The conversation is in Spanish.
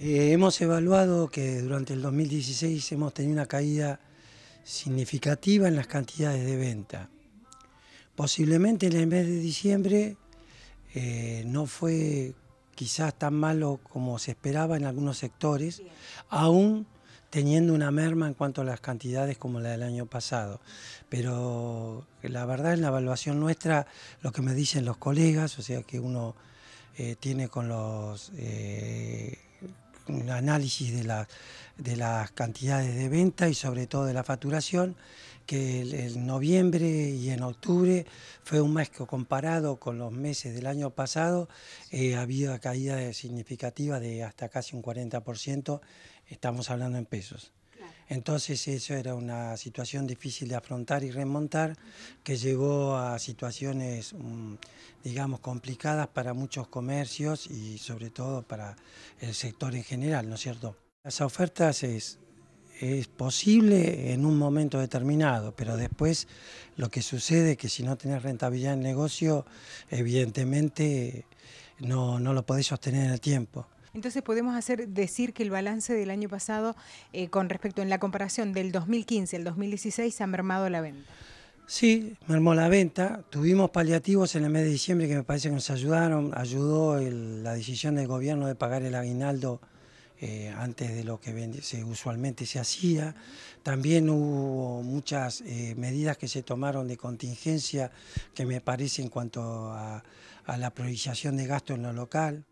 Eh, hemos evaluado que durante el 2016 hemos tenido una caída significativa en las cantidades de venta. Posiblemente en el mes de diciembre eh, no fue quizás tan malo como se esperaba en algunos sectores, aún teniendo una merma en cuanto a las cantidades como la del año pasado. Pero la verdad en la evaluación nuestra, lo que me dicen los colegas, o sea que uno eh, tiene con los un análisis de, las cantidades de venta y sobre todo de la facturación, que en noviembre y en octubre fue un mes que comparado con los meses del año pasado ha eh, habido caídas de hasta casi un 40%, estamos hablando en pesos. Entonces eso era una situación difícil de afrontar y remontar que llegó a situaciones, mm, digamos, complicadas para muchos comercios y sobre todo para el sector en general, ¿no es cierto? Las ofertas es, posible en un momento determinado, pero después lo que sucede es que si no tenés rentabilidad en el negocio, evidentemente no, no lo podés sostener en el tiempo. Entonces podemos hacer decir que el balance del año pasado eh, con respecto en la comparación del 2015 al 2016 ha mermado la venta. Sí, mermó la venta. Tuvimos paliativos en el mes de diciembre que me parece que nos ayudaron. Ayudó la decisión del gobierno de pagar el aguinaldo eh, antes de lo que usualmente se hacía. También hubo muchas eh, medidas que se tomaron de contingencia que me parece en cuanto a, a la priorización de gasto en lo local.